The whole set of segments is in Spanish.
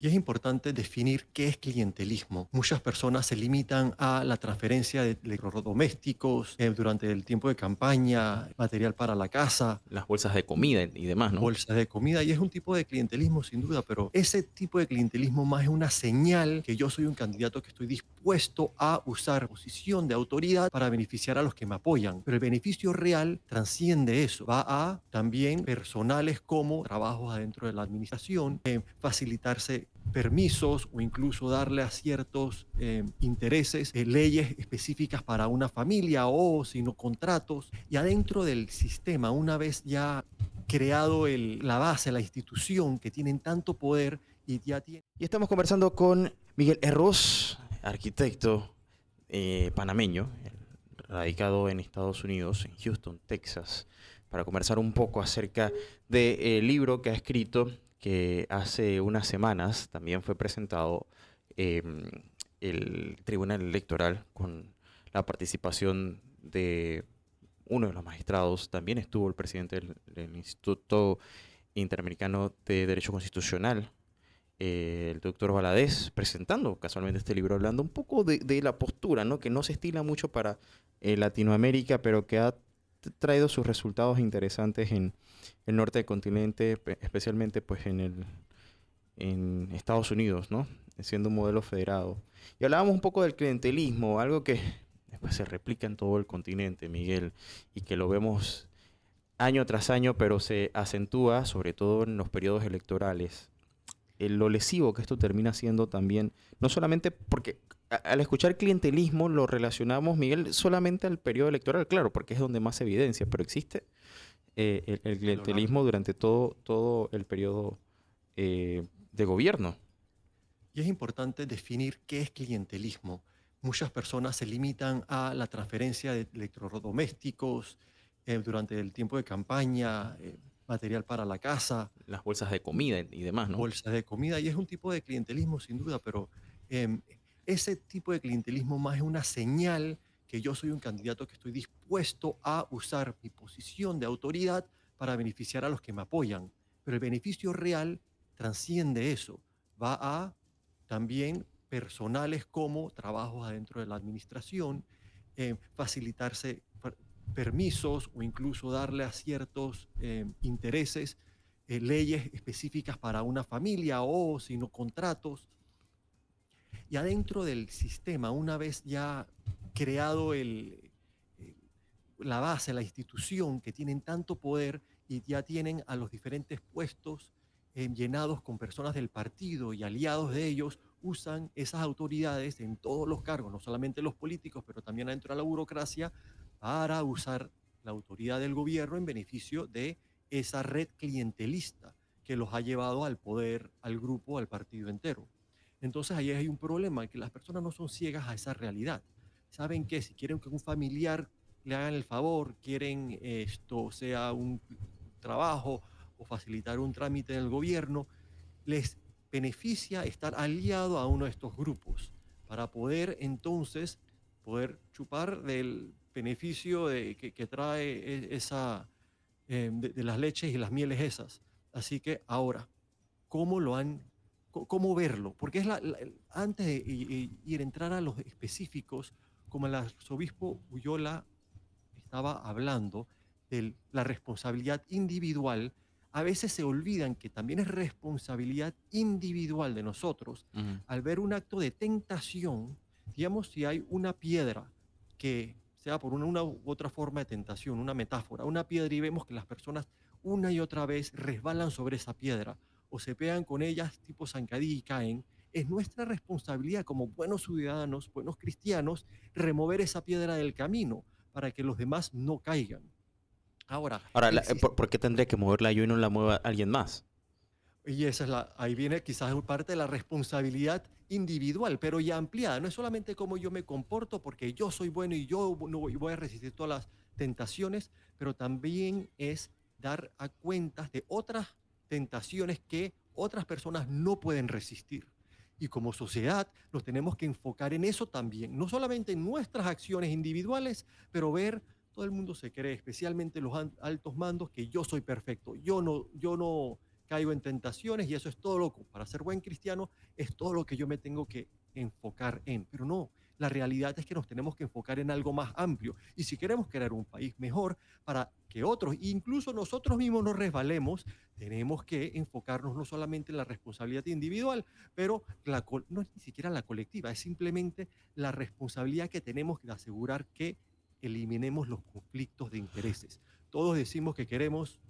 Y es importante definir qué es clientelismo. Muchas personas se limitan a la transferencia de electrodomésticos eh, durante el tiempo de campaña, material para la casa. Las bolsas de comida y demás, ¿no? Bolsas de comida. Y es un tipo de clientelismo, sin duda, pero ese tipo de clientelismo más es una señal que yo soy un candidato que estoy dispuesto a usar posición de autoridad para beneficiar a los que me apoyan. Pero el beneficio real transciende eso. Va a también personales como trabajos adentro de la administración, eh, facilitarse permisos o incluso darle a ciertos eh, intereses eh, leyes específicas para una familia o sino contratos. Y adentro del sistema, una vez ya creado la base, la institución que tienen tanto poder y ya tienen... Y estamos conversando con Miguel Herros, arquitecto eh, panameño, radicado en Estados Unidos, en Houston, Texas, para conversar un poco acerca del libro que ha escrito que hace unas semanas también fue presentado em, el Tribunal Electoral con la participación de uno de los magistrados, también estuvo el presidente del, Instituto Interamericano de Derecho Constitucional, eh, el doctor Valadez, presentando casualmente este libro, hablando un poco de, la postura, ¿no? que no se estila mucho para eh, Latinoamérica, pero que ha traído sus resultados interesantes en, el norte del continente, especialmente pues en, el, en Estados Unidos, ¿no? siendo un modelo federado. Y hablábamos un poco del clientelismo, algo que después se replica en todo el continente, Miguel, y que lo vemos año tras año, pero se acentúa sobre todo en los periodos electorales. El, eh, lo lesivo que esto termina siendo también, no solamente porque al escuchar clientelismo lo relacionamos, Miguel, solamente al periodo electoral, claro, porque es donde más evidencia, pero existe eh, el, clientelismo durante todo, todo el periodo eh, de gobierno. Y es importante definir qué es clientelismo. Muchas personas se limitan a la transferencia de electrodomésticos eh, durante el tiempo de campaña, material para la casa. Las bolsas de comida y demás, ¿no? Bolsas de comida. Y es un tipo de clientelismo, sin duda, pero em, ese tipo de clientelismo más es una señal que yo soy un candidato que estoy dispuesto a usar mi posición de autoridad para beneficiar a los que me apoyan. Pero el beneficio real transciende eso, va a también personales como trabajos adentro de la administración, eh, facilitarse permisos o incluso darle a ciertos eh, intereses eh, leyes específicas para una familia o, sino contratos y dentro del sistema, una vez ya creado eh, la base, la institución que tienen tanto poder y ya tienen a los diferentes puestos eh, llenados con personas del partido y aliados de ellos, usan esas autoridades en todos los cargos, no solamente los políticos, pero también adentro de la burocracia, para usar la autoridad del gobierno en beneficio de esa red clientelista que los ha llevado al poder, al grupo, al partido entero. Entonces ahí hay un problema, que las personas no son ciegas a esa realidad. ¿Saben que Si quieren que un familiar le hagan el favor, quieren esto sea un trabajo o facilitar un trámite en el gobierno, les beneficia estar aliado a uno de estos grupos para poder entonces poder chupar del beneficio que, trae e, esa, em, de, de las leches y las mieles esas. Así que ahora, ¿cómo lo han cómo verlo, porque es antes de ir, entrar a los específicos, como el arzobispo Uyola estaba hablando de la responsabilidad individual, a veces se olvidan que también es responsabilidad individual de nosotros. Al ver un acto de tentación, digamos si hay una piedra que sea por una u otra forma de tentación, una metáfora, una piedra y vemos que las personas una y otra vez resbalan sobre esa piedra o se pegan con ellas tipo zancadilla y caen, es nuestra responsabilidad como buenos ciudadanos, buenos cristianos, remover esa piedra del camino para que los demás no caigan. Ahora, Ahora eh, ¿por, qué tendría que moverla yo y no la mueva alguien más? Y esa es la, ahí viene quizás parte de la responsabilidad individual, pero ya ampliada. No es solamente cómo yo me comporto, porque yo soy bueno y yo no voy a resistir todas las tentaciones, pero también es dar a cuentas de otras tentaciones que otras personas no pueden resistir. Y como sociedad nos tenemos que enfocar en eso también, no solamente en nuestras acciones individuales, pero ver todo el mundo se cree, especialmente los altos mandos, que yo soy perfecto, yo no, yo no caigo en tentaciones y eso es todo loco. Para ser buen cristiano es todo lo que yo me tengo que enfocar en, pero no, la realidad es que nos tenemos que enfocar en algo más amplio. Y si queremos crear un país mejor para que otros, incluso nosotros mismos nos resbalemos, tenemos que enfocarnos no solamente en la responsabilidad individual, pero la, no es ni siquiera la colectiva, es simplemente la responsabilidad que tenemos de asegurar que eliminemos los conflictos de intereses. Todos decimos que queremos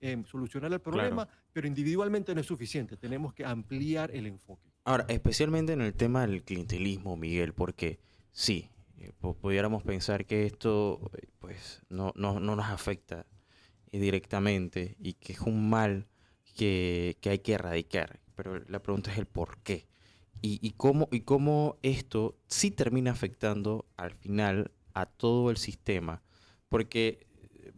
em, solucionar el problema, pero individualmente no es suficiente, tenemos que ampliar el enfoque. Ahora, especialmente en el tema del clientelismo, Miguel, porque sí, eh, pudiéramos pensar que esto eh, pues no, no, nos afecta eh, directamente y que es un mal que, hay que erradicar. Pero la pregunta es el por qué. Y, y, cómo, y cómo esto sí termina afectando al final a todo el sistema. Porque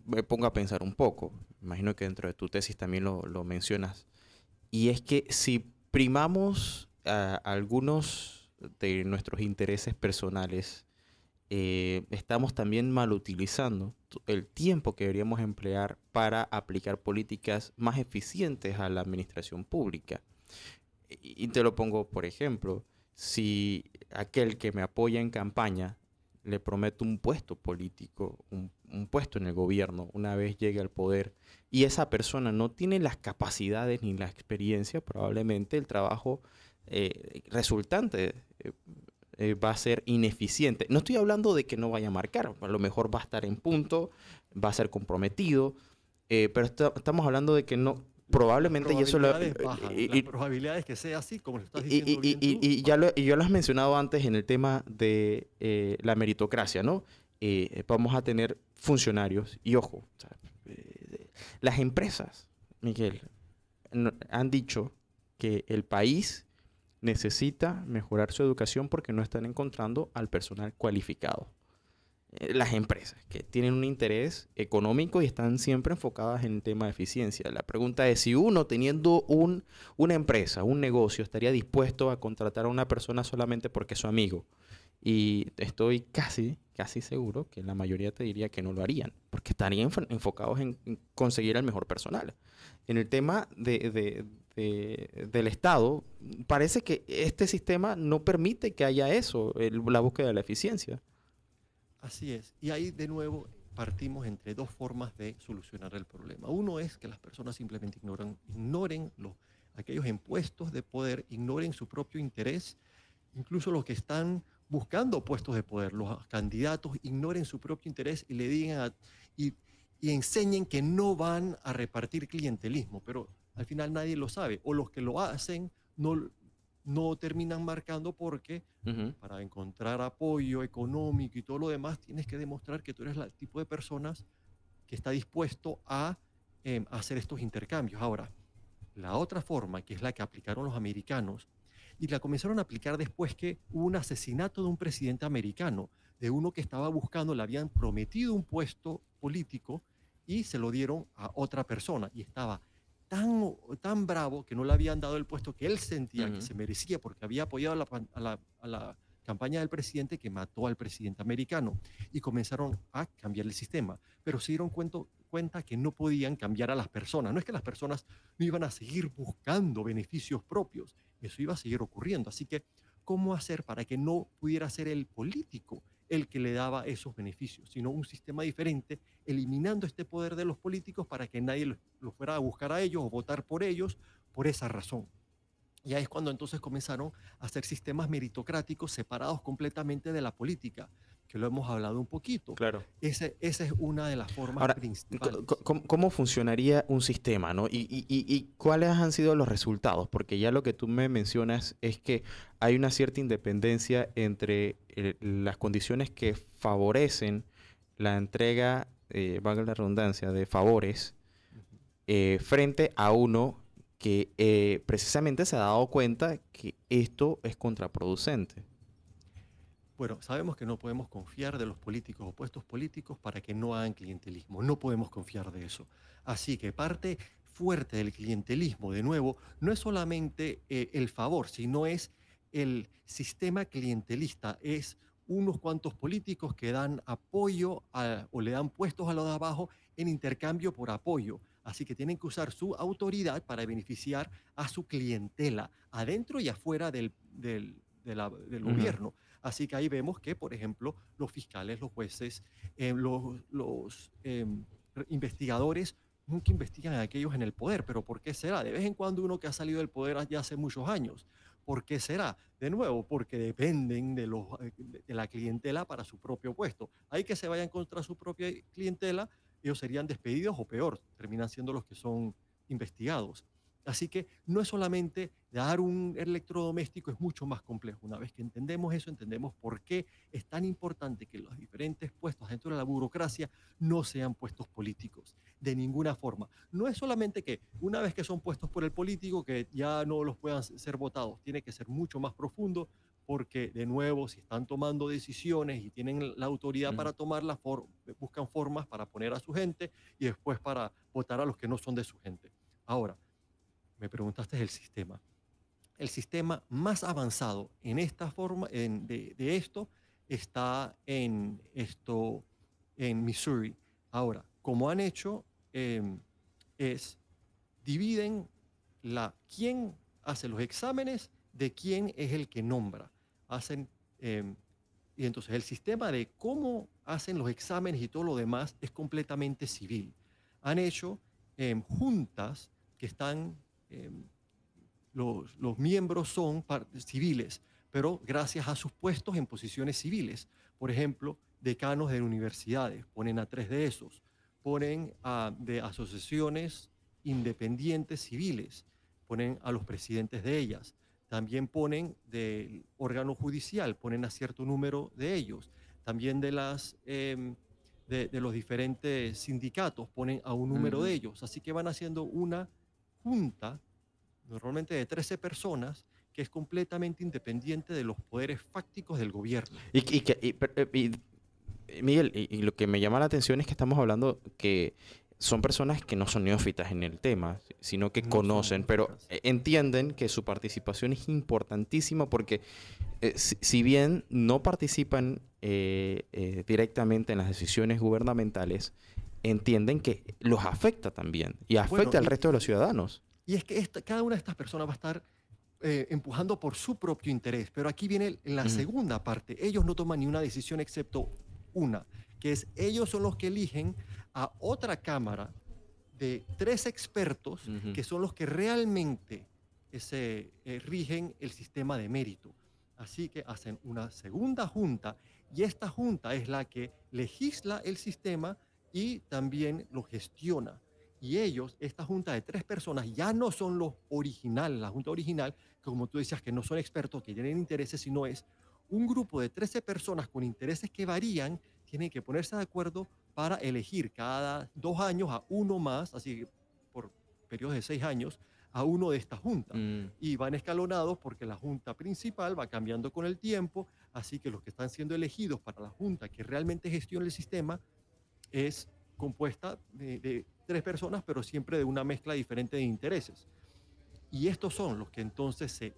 me pongo a pensar un poco, imagino que dentro de tu tesis también lo, lo mencionas, y es que si primamos algunos de nuestros intereses personales eh, estamos también mal utilizando el tiempo que deberíamos emplear para aplicar políticas más eficientes a la administración pública. Y te lo pongo, por ejemplo, si aquel que me apoya en campaña le prometo un puesto político, un, un, puesto en el gobierno una vez llegue al poder, y esa persona no tiene las capacidades ni la experiencia, probablemente el trabajo eh, resultante eh, eh, va a ser ineficiente. No estoy hablando de que no vaya a marcar, a lo mejor va a estar en punto, va a ser comprometido, pero estamos hablando de que no, probablemente y eso lo, probabilidades que sea así como lo estás diciendo y, ya lo, yo lo has mencionado antes en el tema de la meritocracia no vamos a tener funcionarios y ojo las empresas Miguel han dicho que el país necesita mejorar su educación porque no están encontrando al personal cualificado. Eh, las empresas que tienen un interés económico y están siempre enfocadas en el tema de eficiencia. La pregunta es si uno teniendo un, una empresa, un negocio, estaría dispuesto a contratar a una persona solamente porque es su amigo. Y estoy casi, casi seguro que la mayoría te diría que no lo harían, porque estarían enfocados en conseguir al mejor personal. En el tema de este, del Estado, parece que este sistema no permite que haya eso, la búsqueda de la eficiencia. Así es. Y ahí de nuevo partimos entre dos formas de solucionar el problema. Uno es que las personas simplemente ignoran, ignoren los, aquellos impuestos de poder, ignoren su propio interés, incluso los que están buscando puestos de poder, los candidatos ignoren su propio interés y le digan a, y enseñen que no van a repartir clientelismo, pero al final nadie lo sabe, o los que lo hacen no, no terminan marcando porque para encontrar apoyo económico y todo lo demás tienes que demostrar que tú eres el tipo de personas que está dispuesto a em, hacer estos intercambios. Ahora, la otra forma, que es la que aplicaron los americanos, y la comenzaron a aplicar después que hubo un asesinato de un presidente americano, de uno que estaba buscando, le habían prometido un puesto político y se lo dieron a otra persona y estaba tan, tan bravo que no le habían dado el puesto que él sentía que se merecía porque había apoyado a la, campaña del presidente que mató al presidente americano y comenzaron a cambiar el sistema, pero se dieron cuenta que no podían cambiar a las personas, no es que las personas no iban a seguir buscando beneficios propios, eso iba a seguir ocurriendo, así que ¿cómo hacer para que no pudiera ser el político el que le daba esos beneficios, sino un sistema diferente, eliminando este poder de los políticos para que nadie lo fuera a buscar a ellos o votar por ellos por esa razón. Y ahí es cuando entonces comenzaron a ser sistemas meritocráticos separados completamente de la política, que lo hemos hablado un poquito. Claro. Ese, esa es una de las formas Ahora, principales. ¿cómo, funcionaría un sistema? ¿no? Y, y, y, cuáles han sido los resultados? Porque ya lo que tú me mencionas es que hay una cierta independencia entre eh, las condiciones que favorecen la entrega, eh, valga la redundancia, de favores eh, frente a uno que eh, precisamente se ha dado cuenta que esto es contraproducente. Bueno, sabemos que no podemos confiar de los políticos o puestos políticos para que no hagan clientelismo. No podemos confiar de eso. Así que parte fuerte del clientelismo, de nuevo, no es solamente eh, el favor, sino es el sistema clientelista. Es unos cuantos políticos que dan apoyo o le dan puestos a los de abajo en intercambio por apoyo. Así que tienen que usar su autoridad para beneficiar a su clientela, adentro y afuera del, gobierno. Así que ahí vemos que, por ejemplo, los fiscales, los jueces, eh, los, em, investigadores nunca investigan a aquellos en el poder. Pero ¿por qué será? De vez en cuando uno que ha salido del poder ya hace muchos años. ¿Por qué será? De nuevo, porque dependen de, eh, de la clientela para su propio puesto. Hay que se vayan contra su propia clientela, ellos serían despedidos o peor, terminan siendo los que son investigados. Así que no es solamente dar un electrodoméstico, es mucho más complejo. Una vez que entendemos eso, entendemos por qué es tan importante que los diferentes puestos dentro de la burocracia no sean puestos políticos, de ninguna forma. No es solamente que una vez que son puestos por el político, que ya no los puedan ser votados, tiene que ser mucho más profundo, porque de nuevo, si están tomando decisiones y tienen la autoridad para tomarlas, buscan formas para poner a su gente y después para votar a los que no son de su gente. Ahora, me preguntaste el sistema. El sistema más avanzado en esta forma en, de, esto está en esto en Missouri. Ahora, como han hecho em, es dividen la quién hace los exámenes de quién es el que nombra. Hacen em, y entonces el sistema de cómo hacen los exámenes y todo lo demás es completamente civil. Han hecho em, juntas que están Em, los, miembros son civiles, pero gracias a sus puestos en posiciones civiles. Por ejemplo, decanos de universidades, ponen a tres de esos, ponen a, de asociaciones independientes civiles, ponen a los presidentes de ellas, también ponen del órgano judicial, ponen a cierto número de ellos, también de las... Em, de, los diferentes sindicatos, ponen a un número de ellos. Así que van haciendo una junta normalmente de 13 personas, que es completamente independiente de los poderes fácticos del gobierno. Y, y, eh, y Miguel, y, lo que me llama la atención es que estamos hablando que son personas que no son neófitas en el tema, sino que conocen, pero e, entienden que su participación es importantísima porque eh, si, bien no participan eh, directamente en las decisiones gubernamentales, entienden que los afecta también y afecta al resto de los ciudadanos. Y es que cada una de estas personas va a estar eh, empujando por su propio interés. Pero aquí viene la segunda parte. Ellos no toman ni una decisión excepto una, que es ellos son los que eligen a otra cámara de tres expertos que son los que realmente se eh, rigen el sistema de mérito. Así que hacen una segunda junta y esta junta es la que legisla el sistema y también lo gestiona. Y ellos, esta junta de tres personas, ya no son los originales, la junta original, que como tú decías, que no son expertos, que tienen intereses, sino es un grupo de 13 personas con intereses que varían, tienen que ponerse de acuerdo para elegir cada dos años a uno más, así por periodos de seis años, a uno de esta junta. Mm. Y van escalonados porque la junta principal va cambiando con el tiempo, así que los que están siendo elegidos para la junta que realmente gestiona el sistema es compuesta de tres personas, pero siempre de una mezcla diferente de intereses. Y estos son los que entonces se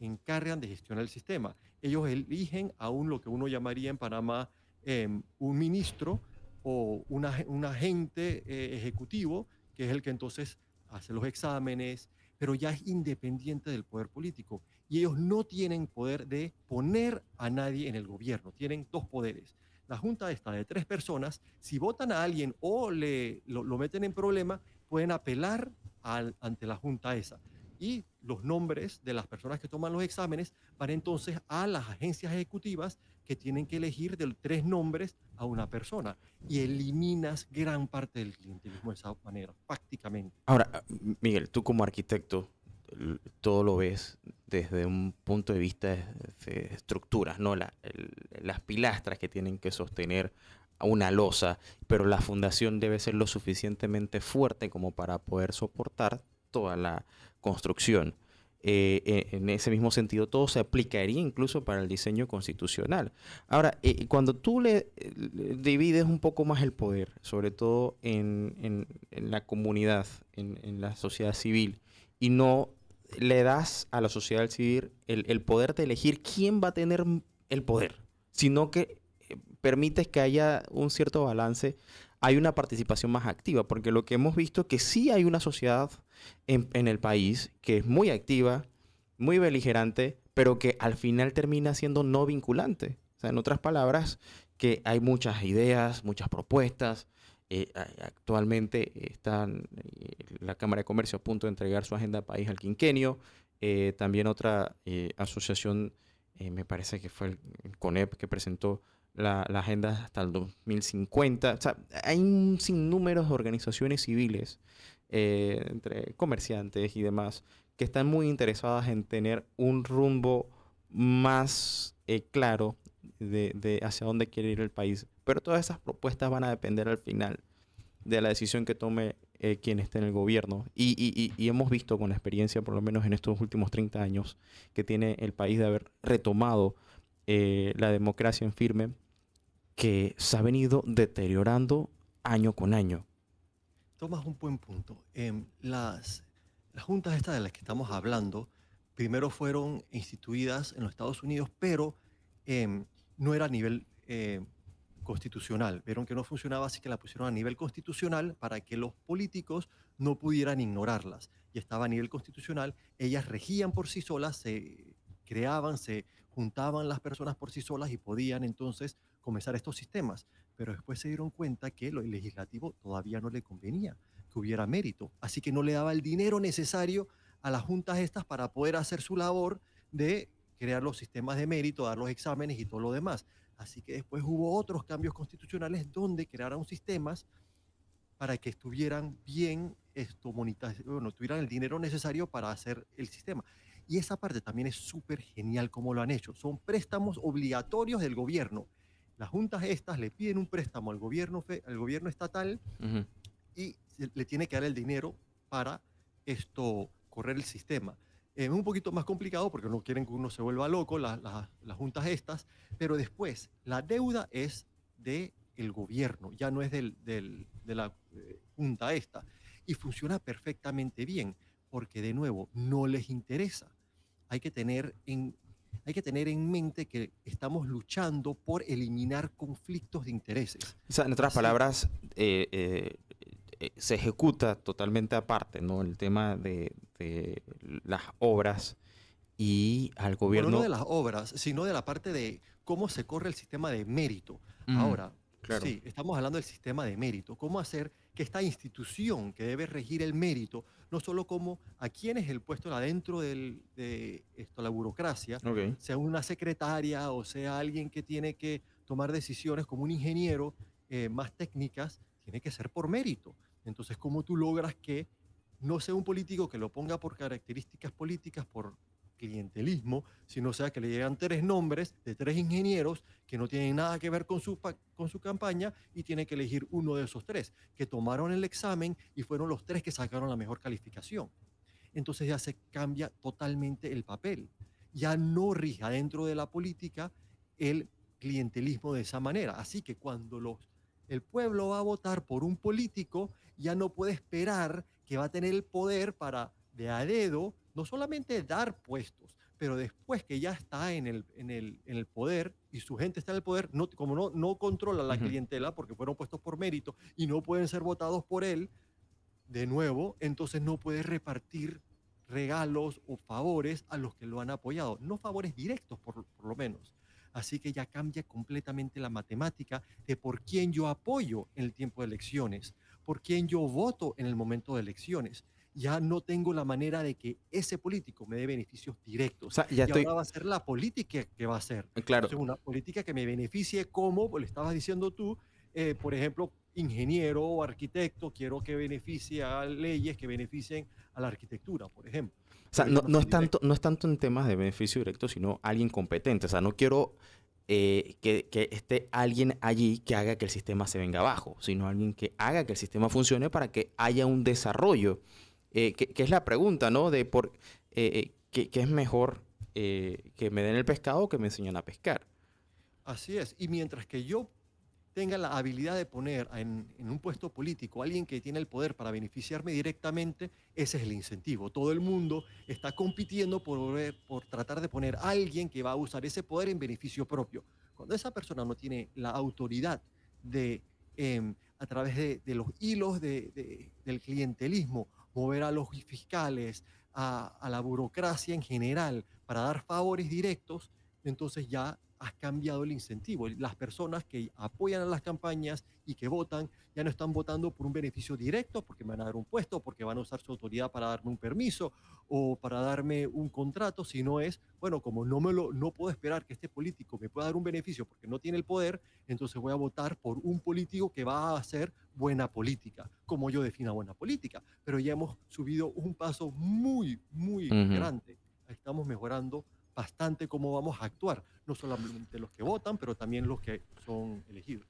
encargan de gestionar el sistema. Ellos eligen aún lo que uno llamaría en Panamá em, un ministro o un agente eh, ejecutivo, que es el que entonces hace los exámenes, pero ya es independiente del poder político. Y ellos no tienen poder de poner a nadie en el gobierno, tienen dos poderes la junta está de tres personas, si votan a alguien o le, lo, meten en problema, pueden apelar ante la junta esa. Y los nombres de las personas que toman los exámenes van entonces a las agencias ejecutivas que tienen que elegir de tres nombres a una persona y eliminas gran parte del clientelismo de esa manera, prácticamente. Ahora, Miguel, tú como arquitecto, todo lo ves desde un punto de vista de, estructuras, ¿no? las pilastras que tienen que sostener a una losa, pero la fundación debe ser lo suficientemente fuerte como para poder soportar toda la construcción. Eh, eh, en ese mismo sentido, todo se aplicaría incluso para el diseño constitucional. Ahora, eh, cuando tú le, divides un poco más el poder, sobre todo en, la comunidad, en, en, la sociedad civil, y no le das a la sociedad civil el, el poder de elegir quién va a tener el poder, sino que eh, permites que haya un cierto balance, hay una participación más activa, porque lo que hemos visto es que sí hay una sociedad en, en, el país que es muy activa, muy beligerante, pero que al final termina siendo no vinculante. O sea, en otras palabras, que hay muchas ideas, muchas propuestas, eh, actualmente está eh, la Cámara de Comercio a punto de entregar su agenda país al quinquenio. Eh, también otra asociación, me parece que fue el, CONEP que presentó la, agenda hasta el 2050. O sea, hay un sinnúmero de organizaciones civiles, entre comerciantes y demás, que están muy interesadas en tener un rumbo más claro de, hacia dónde quiere ir el país. Pero todas esas propuestas van a depender al final de la decisión que tome eh, quien esté en el gobierno. Y, hemos visto con la experiencia, por lo menos en estos últimos 30 años, que tiene el país de haber retomado eh, la democracia en firme, que se ha venido deteriorando año con año. Tomas un buen punto. Em, las, las juntas estas de las que estamos hablando, primero fueron instituidas en los Estados Unidos, pero Em, no era a nivel em, constitucional. Vieron que no funcionaba, así que la pusieron a nivel constitucional para que los políticos no pudieran ignorarlas. Y estaba a nivel constitucional, ellas regían por sí solas, se creaban, se juntaban las personas por sí solas y podían entonces comenzar estos sistemas. Pero después se dieron cuenta que lo legislativo todavía no le convenía que hubiera mérito. Así que no le daba el dinero necesario a las juntas estas para poder hacer su labor de crear los sistemas de mérito, dar los exámenes y todo lo demás. Así que después hubo otros cambios constitucionales donde crearon sistemas para que estuvieran bien esto tuvieran el dinero necesario para hacer el sistema. Y esa parte también es súper genial como lo han hecho. Son préstamos obligatorios del gobierno. Las juntas estas le piden un préstamo al gobierno, al gobierno estatal y le tiene que dar el dinero para esto correr el sistema es un poquito más complicado porque no quieren que uno se vuelva loco, las juntas estas, pero después la deuda es de el gobierno, ya no es del, de la eh, junta esta. Y funciona perfectamente bien, porque de nuevo, no les interesa. Hay que tener en, hay que tener en mente que estamos luchando por eliminar conflictos de intereses. en otras palabras, eh, eh, eh, se ejecuta totalmente aparte, ¿no? El tema de, las obras y al gobierno. no de las obras, sino de la parte de cómo se corre el sistema de mérito. Ahora, sí, estamos hablando del sistema de mérito. ¿Cómo hacer que esta institución que debe regir el mérito, no solo como a quién es el puesto adentro de esto, la burocracia, sea una secretaria o sea alguien que tiene que tomar decisiones como un ingeniero eh, más técnicas, tiene que ser por mérito. Entonces, ¿cómo tú logras que no sea un político que lo ponga por características políticas, por clientelismo, sino sea que le llegan tres nombres de tres ingenieros que no tienen nada que ver con su, con su campaña y tiene que elegir uno de esos tres, que tomaron el examen y fueron los tres que sacaron la mejor calificación. Entonces ya se cambia totalmente el papel. Ya no rija dentro de la política el clientelismo de esa manera. Así que cuando los, el pueblo va a votar por un político, ya no puede esperar que va a tener el poder para de a dedo no solamente dar puestos, pero después que ya está en el, en el, poder y su gente está en el poder, no, como no, no controla la clientela porque fueron puestos por mérito y no pueden ser votados por él, de nuevo, entonces no puede repartir regalos o favores a los que lo han apoyado, no favores directos por, por lo menos. Así que ya cambia completamente la matemática de por quién yo apoyo en el tiempo de elecciones por quién yo voto en el momento de elecciones. Ya no tengo la manera de que ese político me dé beneficios directos. O sea, ya y ahora va a ser la política que va a ser. Ah, claro. una política que me beneficie como, pues, le estabas diciendo tú, eh, por ejemplo, ingeniero o arquitecto, quiero que beneficie a leyes que beneficien a la arquitectura, por ejemplo. O sea, no, no, es tanto, no es tanto en temas de beneficio directo, sino alguien competente. O sea, no quiero eh, que, esté alguien allí que haga que el sistema se venga abajo, sino alguien que haga que el sistema funcione para que haya un desarrollo, eh, que, es la pregunta, ¿no? De por eh, qué es mejor que me den el pescado o que me enseñen a pescar. Así es, y mientras que yo tenga la habilidad de poner en, un puesto político a alguien que tiene el poder para beneficiarme directamente, ese es el incentivo. Todo el mundo está compitiendo por, eh, por tratar de poner a alguien que va a usar ese poder en beneficio propio. Cuando esa persona no tiene la autoridad de, em, a través de, los hilos del clientelismo, mover a los fiscales, a, a la burocracia en general, para dar favores directos, entonces ya has cambiado el incentivo. Las personas que apoyan a las campañas y que votan ya no están votando por un beneficio directo, porque me van a dar un puesto, porque van a usar su autoridad para darme un permiso o para darme un contrato, sino es, bueno, como no, me lo, no puedo esperar que este político me pueda dar un beneficio porque no tiene el poder, entonces voy a votar por un político que va a hacer buena política, como yo defina buena política. Pero ya hemos subido un paso muy, muy grande. Estamos mejorando bastante cómo vamos a actuar, no solamente los que votan, pero también los que son elegidos.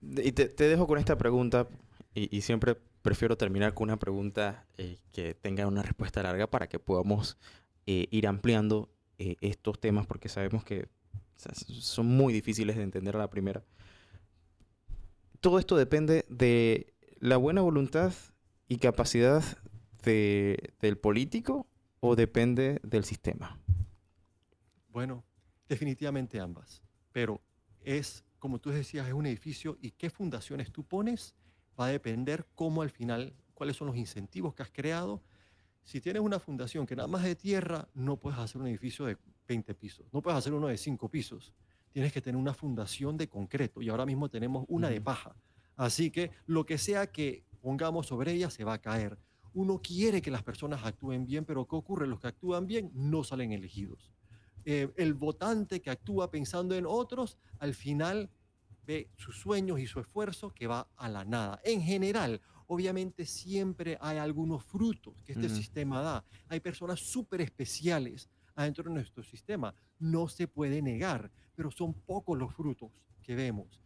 Y te, dejo con esta pregunta, y, siempre prefiero terminar con una pregunta eh, que tenga una respuesta larga para que podamos eh, ir ampliando eh, estos temas, porque sabemos que son muy difíciles de entender a la primera. Todo esto depende de la buena voluntad y capacidad de, del político o depende del sistema? Bueno, definitivamente ambas, pero es, como tú decías, es un edificio y qué fundaciones tú pones va a depender cómo al final, cuáles son los incentivos que has creado. Si tienes una fundación que nada más de tierra, no puedes hacer un edificio de 20 pisos, no puedes hacer uno de 5 pisos. Tienes que tener una fundación de concreto y ahora mismo tenemos una de paja. Así que lo que sea que pongamos sobre ella se va a caer. Uno quiere que las personas actúen bien, pero ¿qué ocurre? Los que actúan bien no salen elegidos. Eh, el votante que actúa pensando en otros, al final ve sus sueños y su esfuerzo que va a la nada. En general, obviamente siempre hay algunos frutos que este sistema da. Hay personas súper especiales adentro de nuestro sistema. No se puede negar, pero son pocos los frutos que vemos.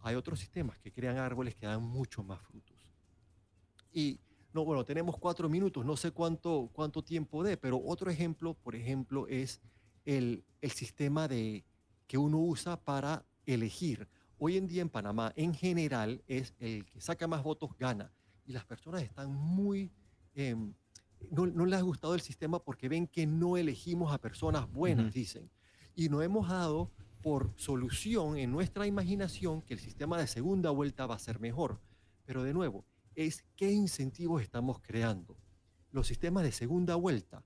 Hay otros sistemas que crean árboles que dan mucho más frutos. Y no, bueno, tenemos cuatro minutos, no sé cuánto, cuánto tiempo dé, pero otro ejemplo, por ejemplo, es el, el sistema de, que uno usa para elegir. Hoy en día en Panamá, en general, es el que saca más votos gana. Y las personas están muy... Em, no, les ha gustado el sistema porque ven que no elegimos a personas buenas, dicen. Y no hemos dado por solución en nuestra imaginación que el sistema de segunda vuelta va a ser mejor. Pero de nuevo, es qué incentivos estamos creando. Los sistemas de segunda vuelta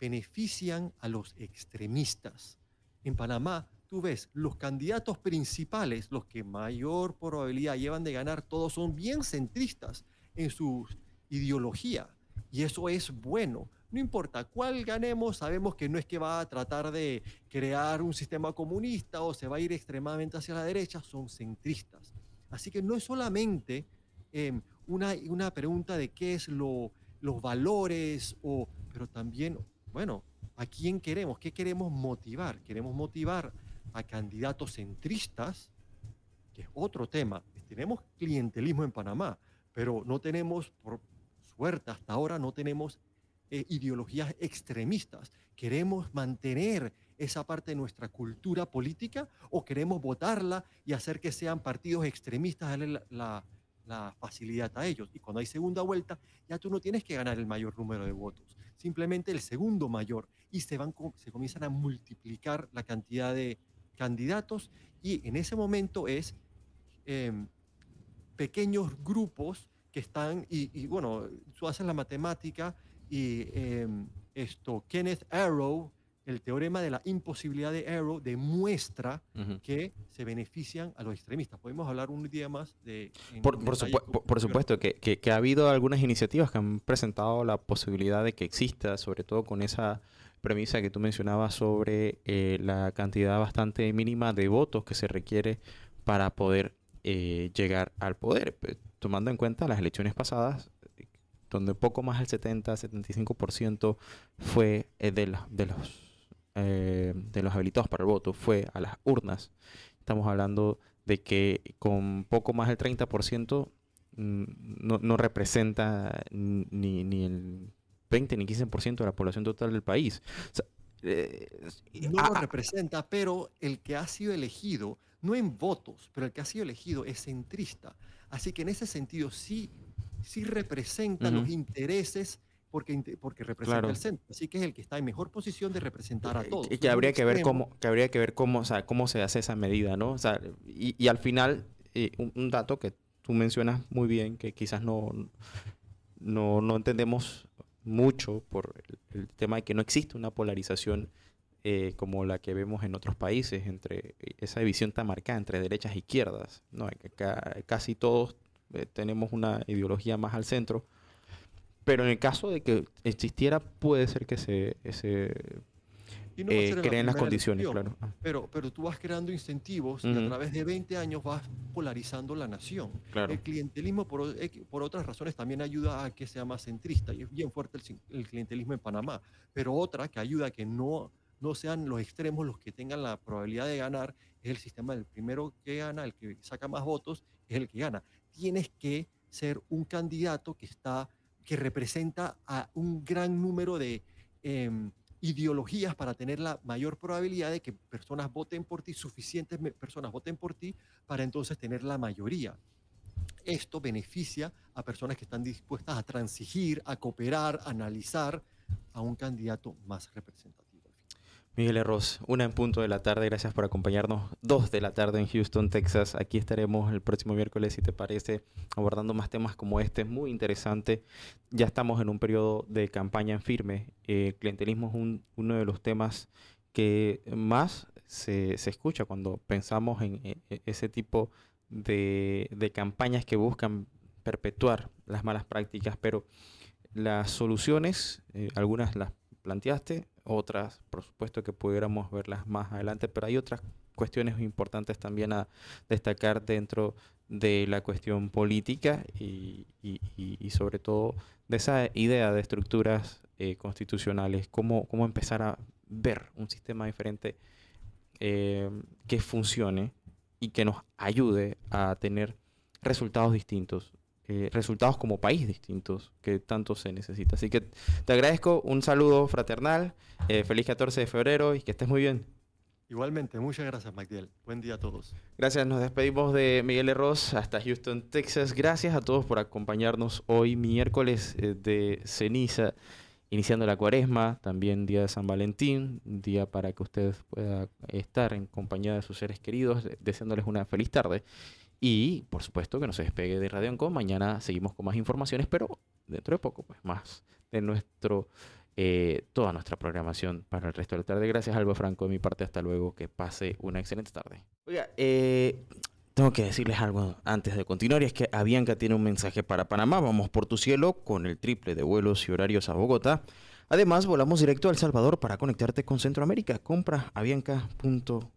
benefician a los extremistas. En Panamá, tú ves, los candidatos principales, los que mayor probabilidad llevan de ganar, todos son bien centristas en su ideología. Y eso es bueno. No importa cuál ganemos, sabemos que no es que va a tratar de crear un sistema comunista o se va a ir extremadamente hacia la derecha, son centristas. Así que no es solamente em, una, una pregunta de qué es lo, los valores, o, pero también, bueno, ¿a quién queremos? ¿Qué queremos motivar? ¿Queremos motivar a candidatos centristas? Que es otro tema. Tenemos clientelismo en Panamá, pero no tenemos, por suerte hasta ahora, no tenemos eh, ideologías extremistas. ¿Queremos mantener esa parte de nuestra cultura política o queremos votarla y hacer que sean partidos extremistas? La, la, la facilidad a ellos. Y cuando hay segunda vuelta, ya tú no tienes que ganar el mayor número de votos, simplemente el segundo mayor. Y se, van, se comienzan a multiplicar la cantidad de candidatos y en ese momento es em, pequeños grupos que están, y, bueno, tú haces la matemática y em, esto, Kenneth Arrow, el teorema de la imposibilidad de Arrow demuestra que se benefician a los extremistas. Podemos hablar un día más de... Por, por, supuesto que, que, ha habido algunas iniciativas que han presentado la posibilidad de que exista, sobre todo con esa premisa que tú mencionabas sobre eh, la cantidad bastante mínima de votos que se requiere para poder eh, llegar al poder. Tomando en cuenta las elecciones pasadas, donde poco más del 70-75% fue eh, de, de los eh, de los habilitados para el voto fue a las urnas, estamos hablando de que con poco más del 30% mm, no, no, representa ni, el 20 ni 15% de la población total del país. Eh, no lo representa, pero el que ha sido elegido, no en votos, pero el que ha sido elegido es centrista. Así que en ese sentido sí, sí representa los intereses porque, porque representa el centro. Así que es el que está en mejor posición de representar a eh, eh, todos. Y pues, que habría que ver cómo, que habría que ver cómo, o sea, cómo se hace esa medida, ¿no? O sea, y, y, al final, eh, un, dato que tú mencionas muy bien, que quizás no, no, no entendemos mucho por el, tema de que no existe una polarización como la que vemos en otros países, entre esa división tan marcada entre derechas e izquierdas. ¿no? casi todos tenemos una ideología más al centro pero en el caso de que existiera, puede ser que se, eh, creen las condiciones, claro. Ah. Pero, pero tú vas creando incentivos y a través de 20 años vas polarizando la nación. El clientelismo, eh, por, otras razones, también ayuda a que sea más centrista y es bien fuerte el, clientelismo en Panamá. Pero otra que ayuda a que no, no sean los extremos los que tengan la probabilidad de ganar es el sistema del primero que gana, el que saca más votos, es el que gana. Tienes que ser un candidato que está que representa a un gran número de em, ideologías para tener la mayor probabilidad de que personas voten por ti, suficientes personas voten por ti para entonces tener la mayoría. Esto beneficia a personas que están dispuestas a transigir, a cooperar, a analizar a un candidato más representado. Miguel Arroz, una en punto de la tarde, gracias por acompañarnos. Dos de la tarde en Houston, Texas. Aquí estaremos el próximo miércoles, si te parece, abordando más temas como este. Es muy interesante. Ya estamos en un periodo de campaña en firme. Eh, clientelismo es uno de los temas que más se, escucha cuando pensamos en, e, e, ese tipo de, campañas que buscan perpetuar las malas prácticas, pero las soluciones, eh, algunas las planteaste, otras, por supuesto, que pudiéramos verlas más adelante, pero hay otras cuestiones importantes también a destacar dentro de la cuestión política y, sobre todo de esa idea de estructuras eh, constitucionales, cómo, empezar a ver un sistema diferente eh, que funcione y que nos ayude a tener resultados distintos eh, resultados como país distintos que tanto se necesita. Así que te agradezco, un saludo fraternal, eh, feliz 14 de febrero y que estés muy bien. Igualmente, muchas gracias, Magdiel. Buen día a todos. Gracias, nos despedimos de Miguel Herros hasta Houston, Texas. Gracias a todos por acompañarnos hoy, miércoles eh, de ceniza, iniciando la cuaresma, también día de San Valentín, día para que ustedes puedan estar en compañía de sus seres queridos, deseándoles una feliz tarde y por supuesto que no se despegue de Radio con Mañana seguimos con más informaciones, pero dentro de poco, pues más de nuestro eh, toda nuestra programación para el resto de la tarde. Gracias, Alba Franco, de mi parte. Hasta luego. Que pase una excelente tarde. Oiga, eh, tengo que decirles algo antes de continuar, y es que Avianca tiene un mensaje para Panamá. Vamos por tu cielo con el triple de vuelos y horarios a Bogotá. Además, volamos directo a El Salvador para conectarte con Centroamérica. Compra avianca.com.